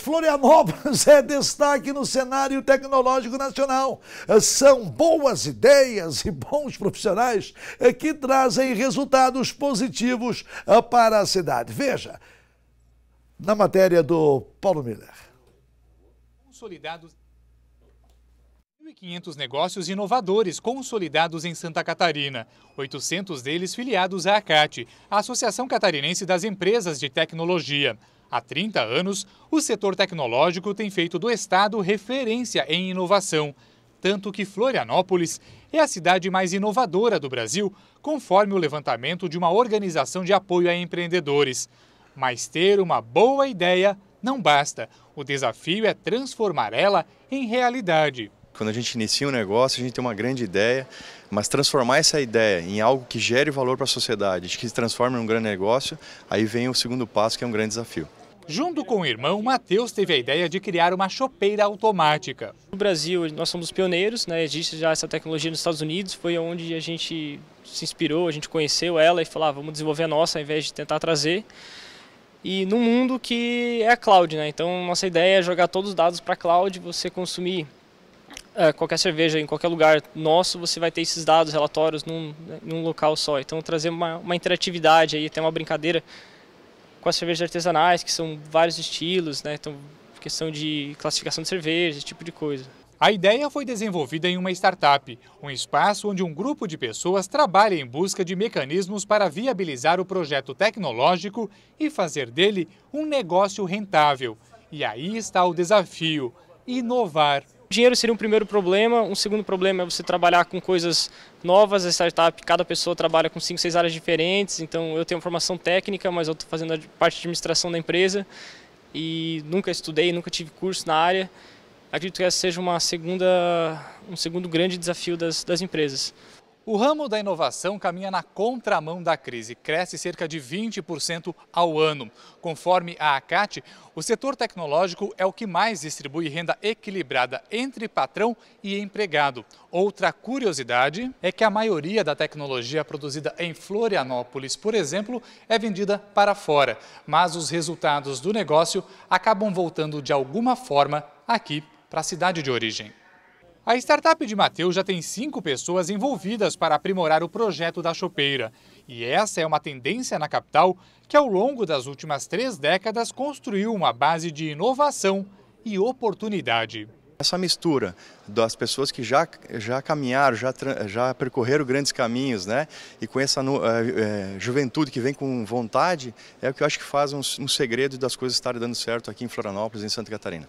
Florianópolis é destaque no cenário tecnológico nacional. São boas ideias e bons profissionais eh, que trazem resultados positivos eh, para a cidade. Veja, na matéria do Paulo Miller. Consolidados 1.500 negócios inovadores consolidados em Santa Catarina, 800 deles filiados à ACAT, a Associação Catarinense das Empresas de Tecnologia. Há 30 anos, o setor tecnológico tem feito do Estado referência em inovação, tanto que Florianópolis é a cidade mais inovadora do Brasil, conforme o levantamento de uma organização de apoio a empreendedores. Mas ter uma boa ideia não basta. O desafio é transformar ela em realidade. Quando a gente inicia um negócio, a gente tem uma grande ideia, mas transformar essa ideia em algo que gere valor para a sociedade, que se transforme em um grande negócio, aí vem o segundo passo, que é um grande desafio. Junto com o irmão, Matheus teve a ideia de criar uma chopeira automática. No Brasil, nós somos pioneiros, né? existe já essa tecnologia nos Estados Unidos, foi onde a gente se inspirou, a gente conheceu ela e falou, ah, vamos desenvolver a nossa ao invés de tentar trazer. E no mundo que é a cloud, né? então nossa ideia é jogar todos os dados para a cloud, você consumir é, qualquer cerveja em qualquer lugar nosso, você vai ter esses dados, relatórios num, né, num local só. Então trazer uma, uma interatividade aí, até uma brincadeira com as cervejas artesanais, que são vários estilos, né? Então, questão de classificação de cerveja, esse tipo de coisa. A ideia foi desenvolvida em uma startup, um espaço onde um grupo de pessoas trabalha em busca de mecanismos para viabilizar o projeto tecnológico e fazer dele um negócio rentável. E aí está o desafio: inovar. Dinheiro seria um primeiro problema, um segundo problema é você trabalhar com coisas novas, a startup, cada pessoa trabalha com cinco, seis áreas diferentes, então eu tenho formação técnica, mas eu estou fazendo a parte de administração da empresa e nunca estudei, nunca tive curso na área. Acredito que essa seja uma segunda, um segundo grande desafio das, das empresas. O ramo da inovação caminha na contramão da crise, cresce cerca de 20% ao ano. Conforme a ACAT, o setor tecnológico é o que mais distribui renda equilibrada entre patrão e empregado. Outra curiosidade é que a maioria da tecnologia produzida em Florianópolis, por exemplo, é vendida para fora, mas os resultados do negócio acabam voltando de alguma forma aqui para a cidade de origem. A startup de Mateus já tem cinco pessoas envolvidas para aprimorar o projeto da chopeira. E essa é uma tendência na capital que, ao longo das últimas três décadas, construiu uma base de inovação e oportunidade. Essa mistura das pessoas que já, já caminharam, já, já percorreram grandes caminhos, né? E com essa é, é, juventude que vem com vontade, é o que eu acho que faz um, um segredo das coisas estarem dando certo aqui em Florianópolis, em Santa Catarina.